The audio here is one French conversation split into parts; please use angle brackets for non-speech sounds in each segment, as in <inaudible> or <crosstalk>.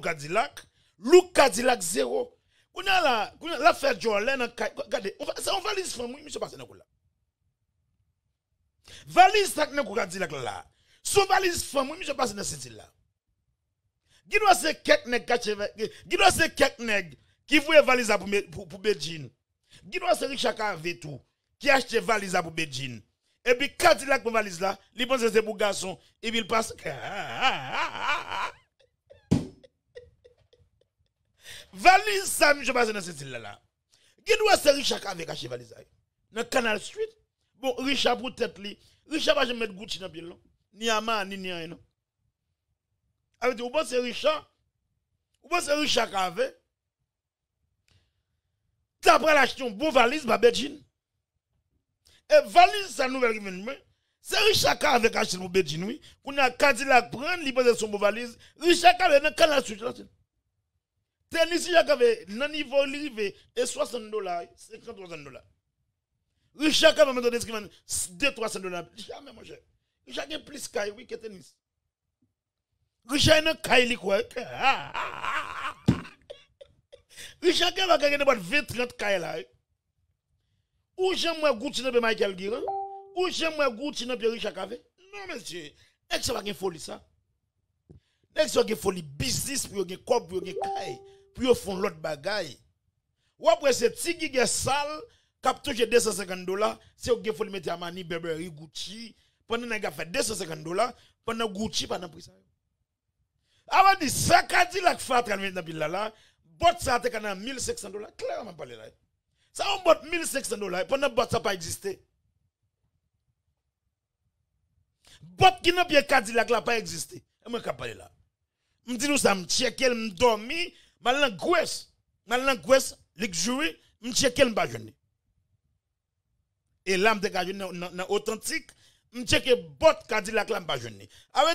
Cadillac, Luke Cadillac zéro. On a là, on là fête Jorlen, regardez, on va, on va valise femme, oui, monsieur passe dans là. Valise tak nan Cadillac là. Son valise femme, oui, monsieur passe dans cette là. Gidoua se kek nèg kache, gidoua se kek nèg qui voulait valise pour pour Beijing. Gidoua se Richard Carvé tout qui achète valise pour Beijing. Et puis Cadillac pour valise là, il pense c'est pour garçon et puis il passe ah, ah, ah, ah valise ça, je passe dans cette île-là. Qui doit se Richard avec la valise Dans Canal Street. Bon, Richard pour tête li. Richard va jamais mettre Gucci dans le Ni main, ni ni rien. Avec vous pensez Richard Vous pensez Richard qui avait pris l'acheter une bonne valise, babette Et valise sa nouvelle qui c'est Richard qui avec acheté bonne bedjin, oui. Qu'on a pris prendre, il pose son bonne valise. Richard K avec un canal Street Tenisi yaka ve nanivon li ve e 60 dolar, 50 dolar. Rishaka vwa mwen do deskivan, 200-300 dolar. Dikya mwen mwen che. Rishaka yon plis kaye, wikye tenisi. Rishaka yon kaye likwa. Rishaka yon vwa kaye nebat 20-30 kaye la. Rishaka mwen mwen goutine pe Michael D. Rishaka mwen mwen goutine pe Rishaka ve. Non men che. Eksyo vwa gen foli sa. Eksyo vwa gen foli bizis pou yon gen kop pou yon gen kaye. Puis qu'ils font l'autre bagaille. Ou après, c'est petit gigue sale, cap touche 250 dollars, c'est au qu'il faut le mettre à Mani, Burberry, Gucci, pendant qu'on fait 250 dollars, pendant Gucci, pendant prix ça. Avant de ça, qu'a dit la fat quand dans pile là, bot ça te quand 1500 dollars, clairement les là. Ça on bot 1500 dollars, pendant bot ça pas existé. Bot qui n'a Cadillac là pas existé. Et moi qu'a pas là. Me dit nous ça me checker, me dormi, Malangouès, malangouès, les jouer, je sais quel Et l'âme de gagner dans authentique, je que bot Cadillac là m'a jeune.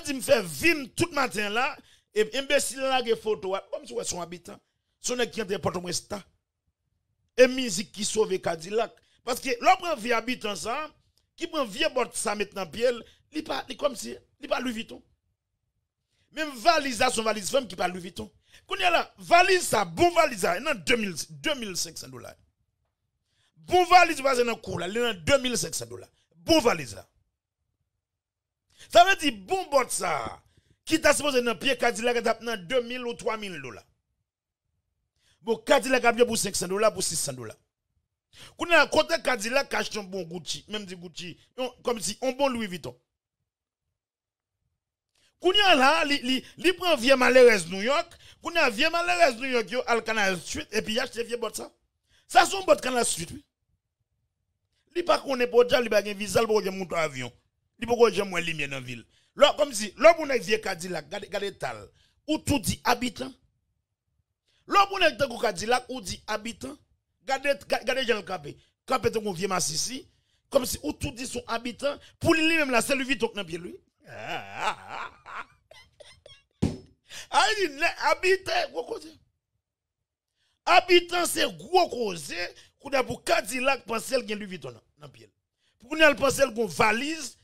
dit me fait vim tout matin là et imbécile là photo, comme si son habitant, son qui entre porte au mouesta. et musique qui sauve Cadillac parce que l'homme vie habitant ça qui prend vieux bot ça maintenant bien, il pas comme si il pas Louis Vuitton. Même valise à son valise femme qui pas Louis Vuitton il y a valise ça, bon valise ça, il 2500 dollars. Bon valise, va dans 2500 dollars. Bon valise Ça veut dire bon bot ça, qui t'a supposé dans pied Cadillac, t'a a 2000 ou 3000 dollars. Bon, Cadillac a pour 500 dollars, pour 600 dollars. il y a côté Cadillac, un bon Gucci, même dit Gucci, comme si on bon Louis Vuitton. Kounya là, li, li, prend vieux malheureuse New York, kounya vieux malheureuse New York yo al canal suite et puis y achète vieux bot ça. Ça son bot canal suite. Oui. Li pas est pour job, li pas gain visa pour gain monter avion. Li pour gain moins lumière dans ville. Là comme si là pour nek vieux Cadillac, gade gade tal ou tout dit habitant. Là pour nek tankou Cadillac ou dit habitant. Gade gade jan capé. Capé tankou vieux ici. comme si ou tout dit son habitant pour lui même là c'est qui vite dans pied lui. Ah, ah, ah. Habitant, gros causé. Habitant, c'est gros causé. Qu'on a pour Cadillac, pensez qu'il y a Louis Vuitton dans la pied. Pour qu'on a pensé qu'on valise.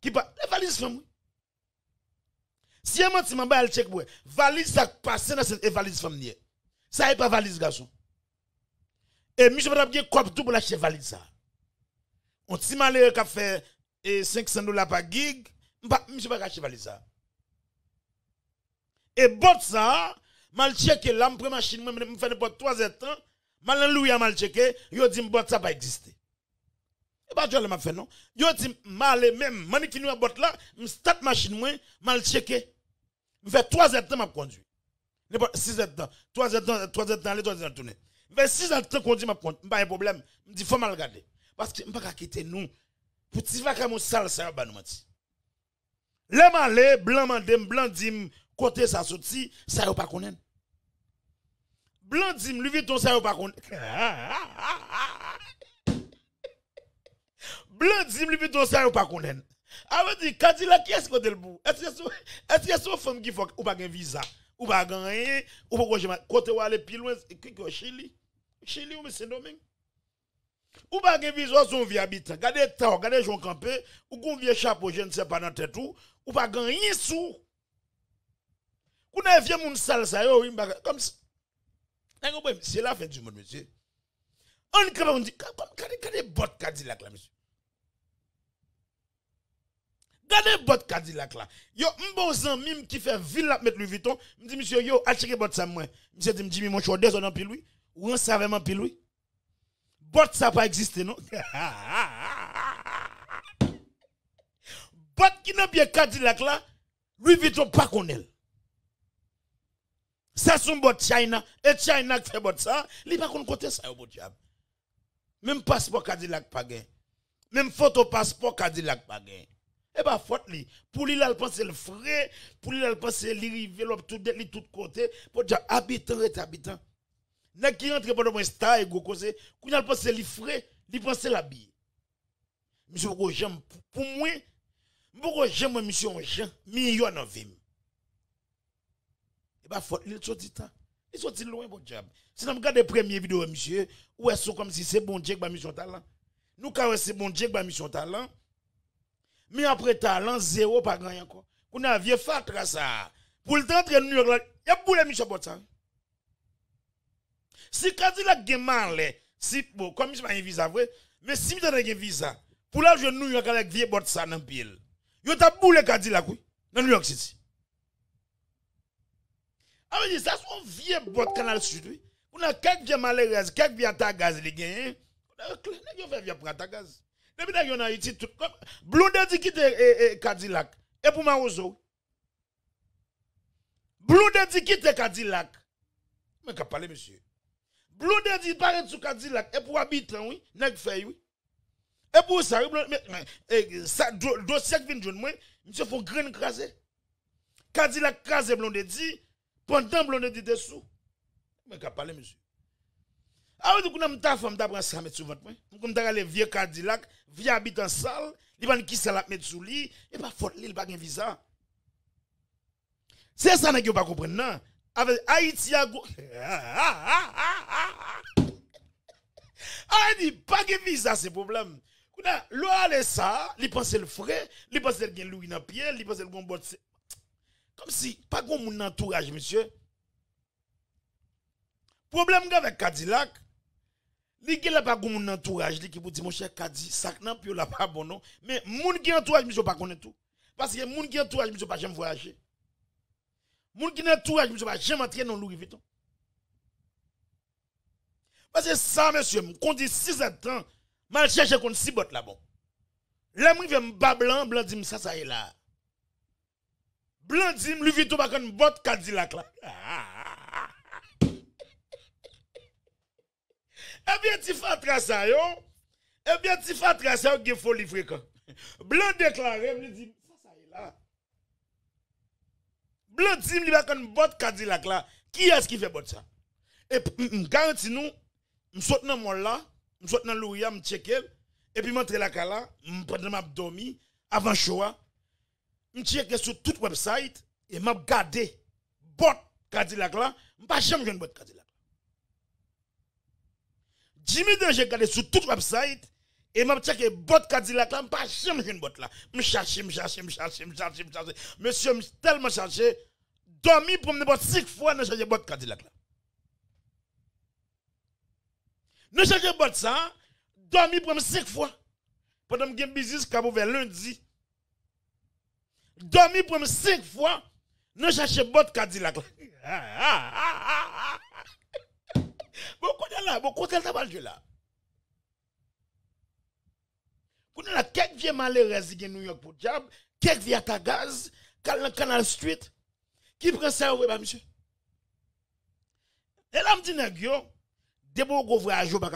Qui pas. les eh, valises femme. Si un menti, m'a le check, valise, ça passe dans cette eh, valise, femme. Ça n'est pas valise, garçon. Et monsieur, madame, il y tout pour acheter valise, ça. On t'y malheureux qui a fait 500 eh, dollars par gig. Monsieur, pas acheter valise, ça. Et bot ça, mal checké, là, je machine, je fais n'importe 3 heures temps, mal loué à mal checké, yo dit bot ça pas exister. Et pas je m'a fait non. Yo dit mal même, mani qui nous a bot là, me start machine moi, mal checké. Je fais 3 heures temps m'a conduit. N'importe 6 heures temps, 3 heures temps, 3 heures temps, les 3 heures de tourner. Mais 6 heures de temps conduit m'a conduit, pas un problème. Me dit faut mal regarder parce que m'pas quitter nous pour ti va comme sale ça ba nous menti. Les malais blanc dit, blanc dit côté ça sorti, ça yo pas connaît. Blanc dit Louis Vuitton ça yo pas connaît. Blanc dit Louis Vuitton ça yo pas connaît. Avant ah, dit quand Cadillac qui est-ce côté le bout Est-ce que est-ce que son femme qui faut ou pas un visa ou pas gagner ou pas côté ou aller plus loin que Chili. Chili ou c'est Domingue. Ou pas gen visa son vie habitant. Gardez temps, gardez Jean Campé, ou gon vieux chapeau, je ne sais pas dans tête ou, ou pas gagner sous vous n'avez vieux mon sale ça, oui, comme C'est la fin du monde, monsieur. On dit, on dit, comme, regardez bot Cadillac regardez, monsieur. Regardez bot Cadillac là. Yo, bon regardez, qui fait ville mettre Louis Vuitton, je dit, monsieur, yo, achetez bot ça moi. Monsieur dit, regardez, mon regardez, désolé, lui. Ou un regardez, regardez, pile lui. Bot ça pas existé, non? regardez, <laughs> qui n'a bien Cadillac là, Louis Vuitton pas qu'on elle. Ça, c'est un bot China. Et China qui fait bot ça, il n'y a pas sa côté ça, bot diable. Même passeport Cadillac pas gain. Même photo passeport Cadillac pas gain. Eh bien, faute li. Pour lui, là, pense le frais. Pour lui, là, pense li rivé, l'op tout de tout côté. Pour dire habitant et habitant. Nèg qui rentre pendant mon style et go cause, qu'on a li frais, li pense la bille. Monsieur go j'aime pour moi. Pourquoi j'aime monsieur Jean, million en vie faut, il est dit. Il loin, bon job. Si nous regardons les premières vidéos, monsieur, où elles sont comme si c'est bon Dieu qui a mis son talent. Nous, quand c'est bon Dieu qui a mis son talent, mais après talent, zéro, pas grand, encore. On a vieux fatra ça. Pour le temps, New York, il y a boule, monsieur, pour ça. Si Kadila mal, eh, si, bon, comme si a un visa, mais si je n'ai pas visa, pour la jouer New York avec vieux bot ça dans pile. Yo t'a boule Kadila, dans New York City. Ah oui, ça c'est un vieux bot canal sud oui. On a quelques vieux malheureuses, quelques vieux ta gaz les gagnent. Hein. On a fait vieux prendre ta gaz. Depuis nèg en Haïti tout comme Blondé dit était Cadillac et pour Marozo. Blondet dit était Cadillac. Mais qu'a parler monsieur. Blondet dit paraît sous Cadillac et pour habitant oui, nèg fait oui. Et pour ça, eh, ça dossier qui vient de monsieur faut grain craser. Cadillac craser Blondé dit pendant que l'on est dessous, je ne parler, monsieur. Ah oui, donc, on a femme d'abord, ça mettre sous votre main. Comme d'ailleurs, un vieux Cadillac, vieux habitant sale, ils vont qui ça la mettre sous lui, et pas faute, il pas de visa. C'est ça que vous ne comprenez pas. Avec Haïti, ah, ah, <laughs> ah, il dit, pas de visa, c'est problème. L'eau allait ça, il c'est le frais, il pense c'est le Louis dans pied, il c'est le bon bot comme si, pas comme mon entourage, monsieur. Problème avec Cadillac, li qui pas comme mon entourage, li qui vous dit, mon cher Cadillac, ça n'a plus la pas bon non. Mais monde qui entourage, monsieur, pas connaît tout. Parce que monde qui entourage, monsieur, pas jamais voyager. Moun qui entourage, monsieur, pas jamais entrer dans Louis Vuitton. Parce que ça, monsieur, qu'on dit 6 ans, mal chercher contre 6 bottes là-bas. Là, je vais blanc, blanc, dit, ça, ça est là. Blandim, lui vit tout un bot Cadillac là. Eh bien, tu fais ça, yo. Eh bien, tu fait ça, yo, folie fréquent. Blanc déclaré, me dit, ça, ça est là. Blanc dit, lui va bot Cadillac là. Qui est-ce qui fait bot ça? Et garantis nous, me saute dans mon là, me saute dans l'ouïa, me et puis montre la cala, me prendre ma avant choix je sur tout website et m'a gardé bot Cadillac là, pas jamais botte bot Cadillac. Jimmy de j'ai regardé sur tout website et m'a checké bot Cadillac là, pas jamais une bot là. Me chercher, me chercher, me Monsieur me tellement cherché, dormi pour me bot six fois dans chercher bot Cadillac là. Nous bot ça, dormi pour me fois. Pendant que j'ai business, a vers lundi, dormi pour cinq fois, nous cherchons de Cadillac. Beaucoup de beaucoup de là, de là. Quand la quelques vieux New York pour job, quelques vient à gaz, Canal Street, qui prend ça, bah, monsieur. Et là, je me dis, yo, des voyages pas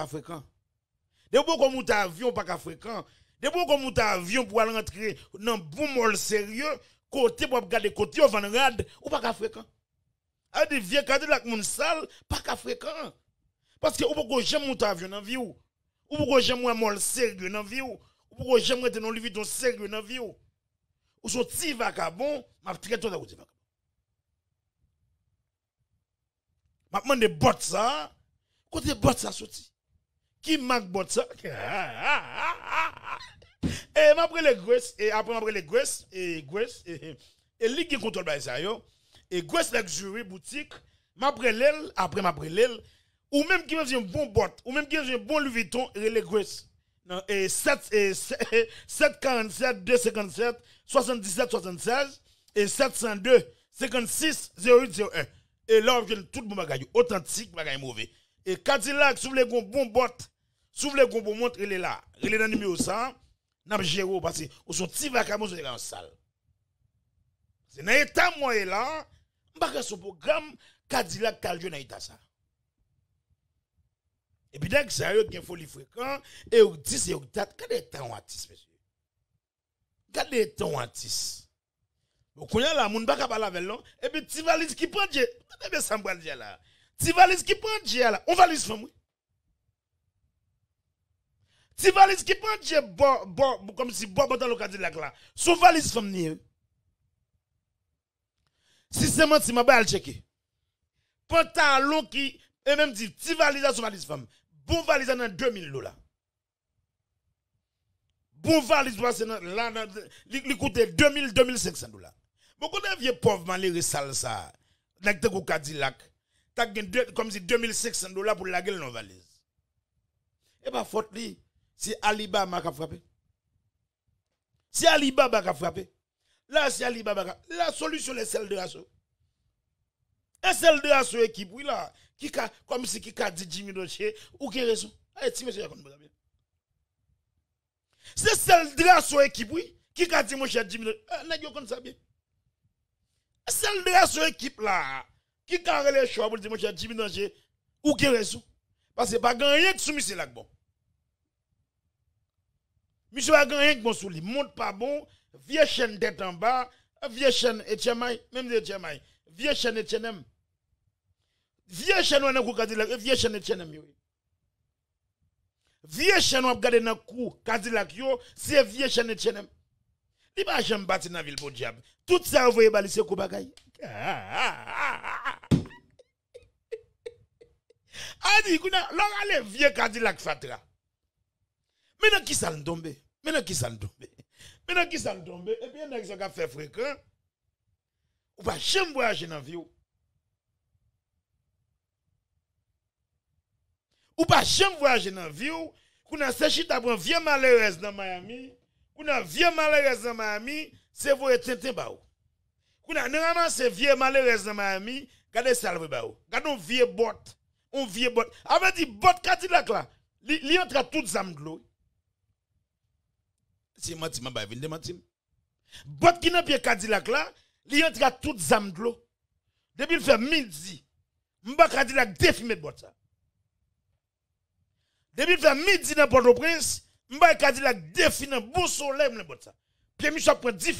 Des beaucoup avion pas fréquents. Depuis qu'on monte avion pour aller rentrer dans bon mol sérieux, côté pour regarder côté au van rad ou pas fréquent. A des vieux cadre la moun sale pas fréquent. Parce que ou que j'aime monter avion dans vie ou ou j'aime un mol sérieux dans vie ou ou que jamais rentrer dans le sérieux dans vie ou. Ou sont ti vagabond, m'a sérieux dans côté vagabond. M'a de bot ça, côté bot ça sorti. Qui manque bot ça? <laughs> Ah, ah, ah après les Grèces, et après après les Grèces, et Grèces, et, et contrôle ben ça, et Grèces, la jury, boutique, après l'aile, après m'après ou même qui veut un bon bot, ou même qui veut un bon Louis Vuitton, et les Et 7, 747, 257, 77, 76, et 702, 56, 0801. Et là, on vient tout bon bagage, authentique, bagage mauvais. Et Cadillac, si vous voulez un bon bot, si vous voulez bon montre, il est là. Il est dans le numéro 100 n'a géré parce que êtes son petit vacances dans dans salle c'est dans état moyen là pas son programme Cadillac avez dans état ça et puis dès que ça folie fréquent et 10 et ou que quel temps artiste monsieur quel artiste Vous quand la moun pas capable avec non et puis tu valise qui prend Dieu, mais ça me là. qui prend Dieu là, on valise si valise qui prend Dieu bon, comme si bon, bon dans le Cadillac là, sous valise femme ni. Si c'est moi, si ma balle checker. Pantalon qui, et même dit, si valise sous valise femme. Bon valise dans 2000 dollars. Bon valise, c'est là, il coûte 2000, 2500 dollars. Beaucoup de vieux pauvre malheureux sale ça. le Cadillac, t'as comme si 2500 dollars pour la gueule dans valise. Et pas faute li c'est Alibaba qui a frappé. C'est Alibaba qui a frappé. Là, c'est Alibaba. frappé. La solution est celle de Asso. Et celle de Asso équipe, oui, là, qui comme si qui a dit Jimmy Doché, ou qui raison. Allez, monsieur, bien. C'est celle de Asso équipe, oui, qui a dit mon cher Jimmy Doché. Eh, n'est-ce pas ça bien? Celle de Asso équipe, là, qui a dit pour dire mon cher Jimmy Doché, ou qui raison. Parce que pas gagné de soumis là-bon. Monsieur a gagné bon souli, monte pas bon, vieille chaîne tête en bas, vieux chaîne et même de vieille vieux chaîne et Vieille Vieux chaîne on a kou Kadilak. vieille chaîne et Vieille chaîne a dans kou yo, c'est vieille chaîne et tchenem. Li ba battre dans ville pour diable. Tout ça vous voyez, c'est bah, kou bagay. Ah di, Alors, l'on vieille fatra. Maintenant, qui ça nous tombe Maintenant, qui ça nous tombe Maintenant, qui ça nous tombe Et eh puis, il y en a qui fait fréquent. Ou pas jamais voyager dans la vie. Ou pas jamais voyager dans la vie. Qu'on a séché d'abord vieux malheureuse dans Miami. Qu'on a vieux malheureuse dans Miami. C'est vous et Tintin Bao. Qu'on a ce vieux malheureux dans Miami. Regardez ça, le Baou. Regardez un vieux bot. Un vieux bot. Avant dit bot Cadillac là. il entre toutes les âmes de l'eau c'est de Bot qui n'a de Cadillac là, li entre zam de l'eau. Depuis le fait midi, je Cadillac défimé bot ça. Depuis le fait midi dans Port-au-Prince, m'a Cadillac défimé bon soleil dans bot ça. Pierre Michel prend 10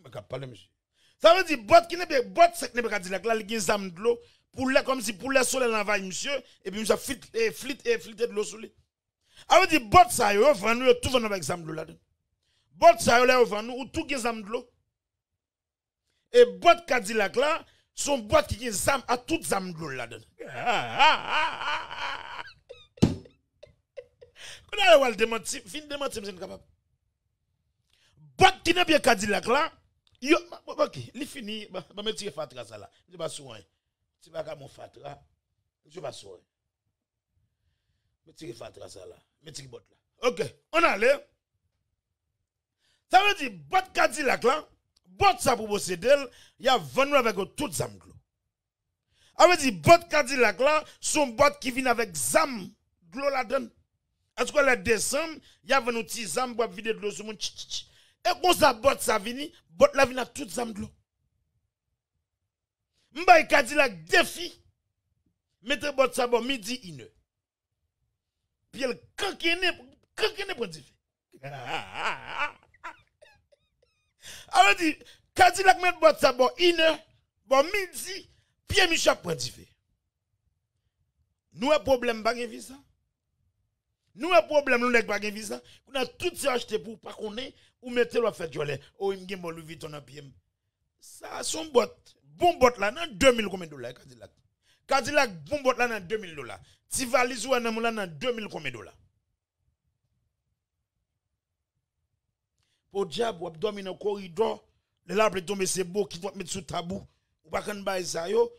monsieur. Ça veut dire bot qui n'a pas bot ne pas Cadillac zam de l'eau comme si pour soleil l'envahit monsieur et puis et flit et de l'eau sous alors, dit, bot ça, yo, vendu, yo, tout vendu avec Zamdou là-dedans. Bot ça, yo, ou tout qui Et bot Cadillac là, son bot qui est Zam, à tout là-dedans. ah a wal ah fin ah ah capable. Bot ki bien yo, ok, il fini, ba ah fatra ça là. Je ah vas fatra. Je Metti fatra ça là. Mettez bot là. OK, on allait. Ça veut dire bot Cadillac là, bot ça pour posséder, il y a venu avec tout zam glo. Ça veut dire bot Cadillac là, son bot qui vient avec zam glo la donne. Est-ce que le décembre, il y a un petit zam pour vider de l'eau sur mon tch Et quand ça bot sa vini, bot la vina tout zam zam glo. M'bay Cadillac défi. Mettez bot ça bon midi ineux puis elle qui canquenne pour dire. Alors dit, Cadillac met boîte ça bon une, bon midi, Pierre Michel pour dire. Nous un problème pas visa. Nous un problème nous n'avons pas visa. On a tout ça acheté pour pas qu'on ait ou mettez le faire jolie. Oh il me gagne vite Vuitton en pied. Ça son boîte, bon boîte là dans 2000 combien de dollars Cadillac. Cadillac bon boîte là dans 2000 dollars. Ti valise ou nan moun nan 2000 kome dola. Pour diable ou dormir nan corridor, les larmes tombe se beau qui doit mettre sous tabou ou pas kan bail ça yo,